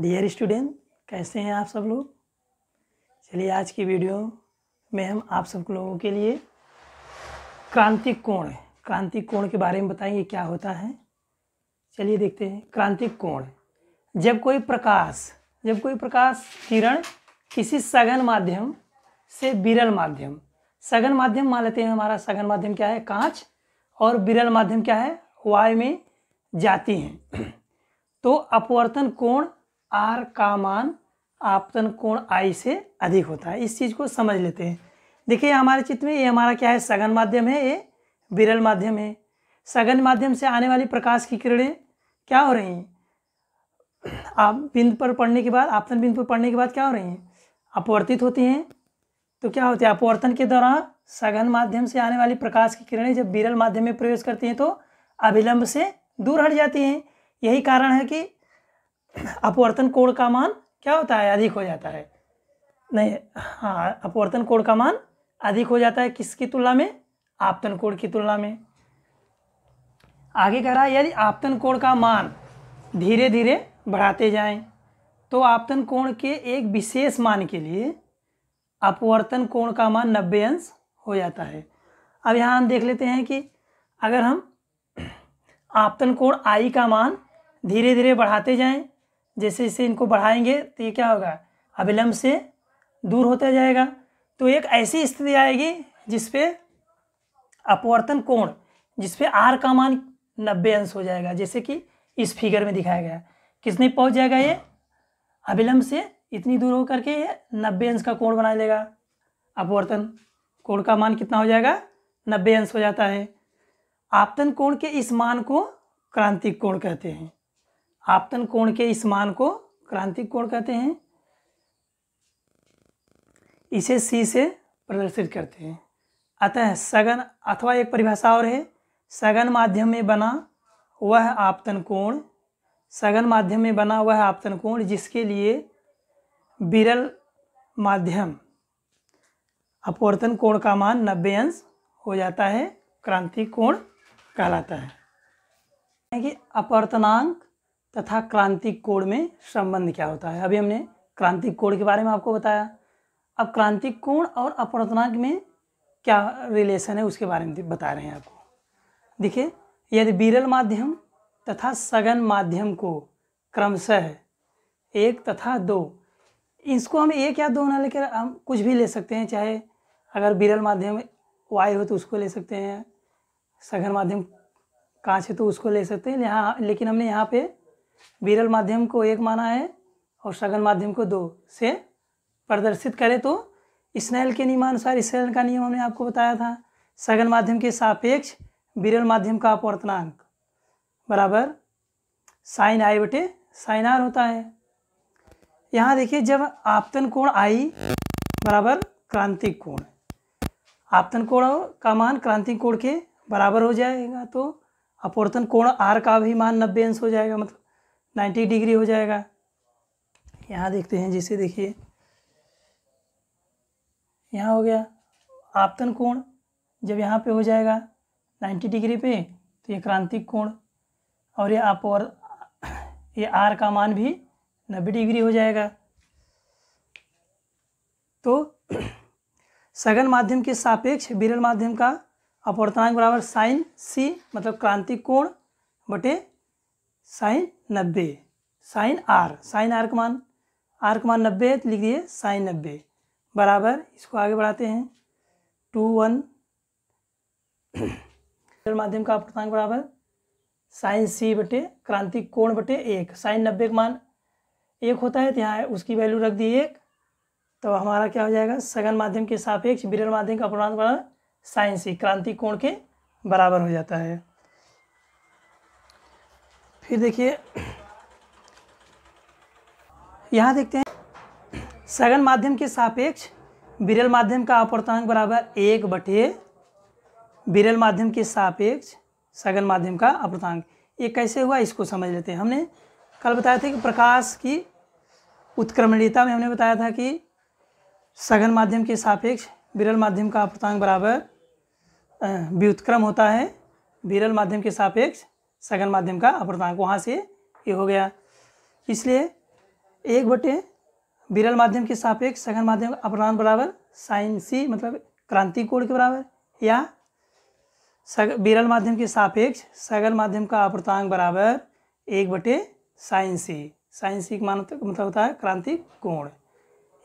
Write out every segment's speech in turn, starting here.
dear student कैसे हैं आप सब लोग चलिए आज की वीडियो में हम आप सब लोगों के लिए क्रांतिक कोण क्रांतिक कोण के बारे में बताएंगे क्या होता है चलिए देखते हैं क्रांतिक कोण जब कोई प्रकाश जब कोई प्रकाश किरण किसी सघन माध्यम से बिरल माध्यम सघन माध्यम मान लेते हैं हमारा सघन माध्यम क्या है कांच और बिरल माध्यम क्या है वाय में जाती हैं तो अपवर्तन कोण आर का मान आपतन कोण आई से अधिक होता है इस चीज़ को समझ लेते हैं देखिए हमारे चित्र में ये हमारा क्या है सघन माध्यम है ये विरल माध्यम है सघन माध्यम से आने वाली प्रकाश की किरणें क्या हो रही हैं आप बिंदु पर पड़ने के बाद आपतन बिंदु पर पड़ने के बाद क्या हो रही हैं अपवर्तित होती हैं तो क्या होती है अपवर्तन के दौरान सघन माध्यम से आने वाली प्रकाश की किरणें जब विरल माध्यम में प्रवेश करती हैं तो अभिलंब से दूर हट जाती हैं यही कारण है कि अपवर्तन कोण का मान क्या होता है अधिक हो जाता है नहीं हाँ अपवर्तन कोण का मान अधिक हो जाता है किसकी तुलना में आपतन कोण की तुलना में आगे कह रहा है यदि आपतन कोण का मान धीरे धीरे बढ़ाते जाएं तो आपतन कोण के एक विशेष मान के लिए अपवर्तन कोण का मान नब्बे अंश हो जाता है अब यहाँ हम देख लेते हैं कि अगर हम आपतन कोण आई का मान धीरे धीरे बढ़ाते जाएं जैसे जैसे इनको बढ़ाएंगे तो ये क्या होगा अविलंब से दूर होता जाएगा तो एक ऐसी स्थिति आएगी जिसपे अपवर्तन कोण जिसपे आर का मान नब्बे अंश हो जाएगा जैसे कि इस फिगर में दिखाया गया किसने पहुंच जाएगा ये अविलंब से इतनी दूर होकर के ये नब्बे अंश का कोण बना लेगा अपवर्तन कोण का मान कितना हो जाएगा नब्बे अंश हो जाता है आपतन कोण के इस मान को क्रांतिक कोण कहते हैं आपतन कोण के इस मान को क्रांतिक कोण कहते हैं इसे सी से प्रदर्शित करते हैं अतः सघन अथवा एक परिभाषा और है सघन माध्यम में बना वह आपतन कोण सघन माध्यम में बना वह आपतन कोण जिसके लिए विरल माध्यम अपवर्तन कोण का मान नब्बे अंश हो जाता है क्रांति कोण कहलाता है कि अपवर्तनांक तथा क्रांतिक कोण में संबंध क्या होता है अभी हमने क्रांतिक कोण के बारे में आपको बताया अब क्रांतिक कोण और अपवर्तनांक में क्या रिलेशन है उसके बारे में बता रहे हैं आपको देखिए यदि बिरल माध्यम तथा सघन माध्यम को क्रमशः एक तथा दो इसको हम एक या दो ना लेकर हम कुछ भी ले सकते हैं चाहे अगर बिरल माध्यम वाई हो तो उसको ले सकते हैं सघन माध्यम कांच है तो उसको ले सकते हैं यहाँ लेकिन हमने यहाँ पे विरल माध्यम को एक माना है और सघन माध्यम को दो से प्रदर्शित करें तो स्नेल के नियमानुसार स्नेल का नियम हमने आपको बताया था सघन माध्यम के सापेक्ष विरल माध्यम का अपवर्तनांक बराबर साइन आई बटे साइन आर होता है यहाँ देखिए जब आपतन कोण आई बराबर क्रांतिक कोण आपतन कोण का मान क्रांतिक कोण के बराबर हो जाएगा तो अपवर्तन कोण आर का भी मान नब्बे अंश हो जाएगा मतलब 90 डिग्री हो जाएगा यहाँ देखते हैं जैसे देखिए यहाँ हो गया आपतन कोण जब यहाँ पे हो जाएगा 90 डिग्री पे तो ये क्रांतिक कोण और ये आप और ये आर का मान भी 90 डिग्री हो जाएगा तो सघन माध्यम के सापेक्ष बिरल माध्यम का अपवर्तनांक बराबर साइन सी मतलब क्रांतिक कोण बटे साइन नब्बे साइन आर साइन आर कमान मान आर कमान मान नब्बे तो लिख दिए साइन नब्बे बराबर इसको आगे बढ़ाते हैं टू वन माध्यम का अपवर्तांक बराबर साइन सी बटे क्रांतिक कोण बटे एक साइन नब्बे का मान एक होता है तो यहाँ उसकी वैल्यू रख दी एक तो हमारा क्या हो जाएगा सघन माध्यम के सापेक्ष बिरल माध्यम का अपवर्तांक बराबर साइन सी क्रांति कोण के बराबर हो जाता है फिर देखिए यहाँ देखते हैं सघन माध्यम के सापेक्ष विरल माध्यम का अपवर्तनांक बराबर एक बटे विरल माध्यम के सापेक्ष सघन माध्यम का अपवर्तनांक ये कैसे हुआ इसको समझ लेते हैं हमने कल बताया था कि प्रकाश की उत्क्रमणीयता में हमने बताया था कि सघन माध्यम के सापेक्ष विरल माध्यम का अपवर्तनांक बराबर व्युत्क्रम होता है विरल माध्यम के सापेक्ष सघन माध्यम का अपवर्तनांक वहाँ से ये हो गया इसलिए एक बटे विरल माध्यम के सापेक्ष सघन माध्यम का अपवर्तनांक बराबर साइन सी मतलब क्रांति कोण के बराबर या सग विरल माध्यम के सापेक्ष सघन माध्यम का अपवर्तनांक बराबर एक बटे साइन सी साइन सी का मान मतलब होता है क्रांति कोण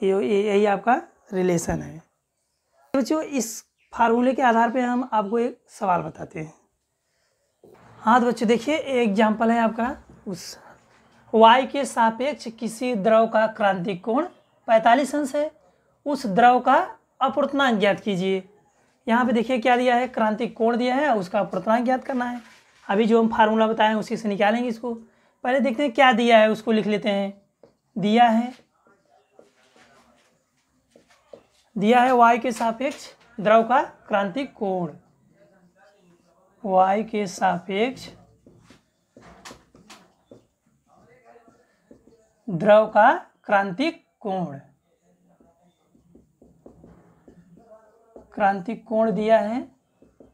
ये यही आपका रिलेशन है तो बच्चों इस फार्मूले के आधार पे हम आपको एक सवाल बताते हैं हाँ तो बच्चों देखिए एग्जाम्पल है आपका उस वाई के सापेक्ष किसी द्रव का क्रांतिक कोण 45 अंश है उस द्रव का अपूर्तनांक ज्ञात कीजिए यहाँ पे देखिए क्या दिया है क्रांतिक कोण दिया है उसका अपूर्तनांक ज्ञात करना है अभी जो हम फार्मूला बताए हैं उसी से निकालेंगे इसको पहले देखते हैं क्या दिया है उसको लिख लेते हैं दिया है दिया है वाई के सापेक्ष द्रव का क्रांतिक कोण वाई के सापेक्ष द्रव का क्रांतिक कोण क्रांतिक कोण दिया है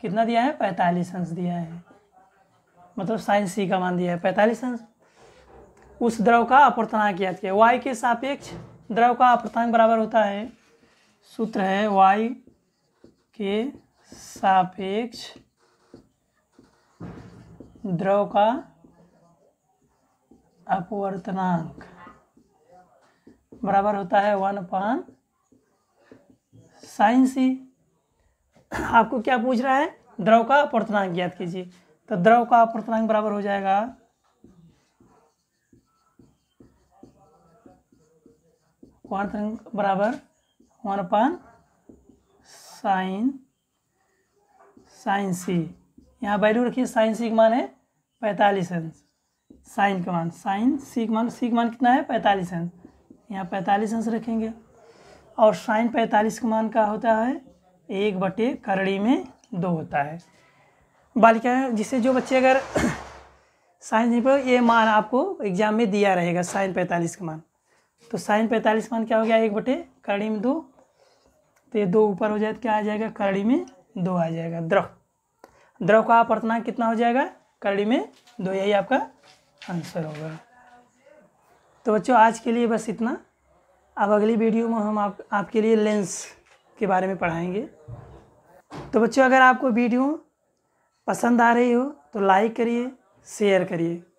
कितना दिया है पैंतालीस अंश दिया है मतलब साइंस सी का मान दिया है पैंतालीस अंश उस द्रव का अपर्तना याद किया वाई के सापेक्ष द्रव का अपवर्तनांक बराबर होता है सूत्र है वाई के सापेक्ष द्रव का अपवर्तनांक बराबर होता है वन पान साइन सी आपको क्या पूछ रहा है द्रव का अपवर्तनांक ज्ञात कीजिए तो द्रव का अपवर्तनांक बराबर हो जाएगा बराबर वन पान साइन साइन सी यहाँ वैल्यू रखिए साइन सी मान है पैंतालीस अंश साइन का मान साइन सी मान सी मान कितना है पैंतालीस अंश यहाँ पैंतालीस अंश रखेंगे और साइन पैंतालीस का मान का होता है एक बटे करड़ी में दो होता है बालिका जिसे जो बच्चे अगर साइन नहीं पर ये मान आपको एग्जाम में दिया रहेगा साइन पैंतालीस का मान तो साइन पैंतालीस मान क्या हो गया एक बटे करड़ी में दो तो ये दो ऊपर हो जाए तो क्या आ जाएगा करड़ी में दो आ जाएगा द्रव द्रव का अपवर्तनांक कितना हो जाएगा करड़ी में दो यही आपका आंसर होगा तो बच्चों आज के लिए बस इतना अब अगली वीडियो में हम आप, आपके लिए लेंस के बारे में पढ़ाएंगे तो बच्चों अगर आपको वीडियो पसंद आ रही हो तो लाइक करिए शेयर करिए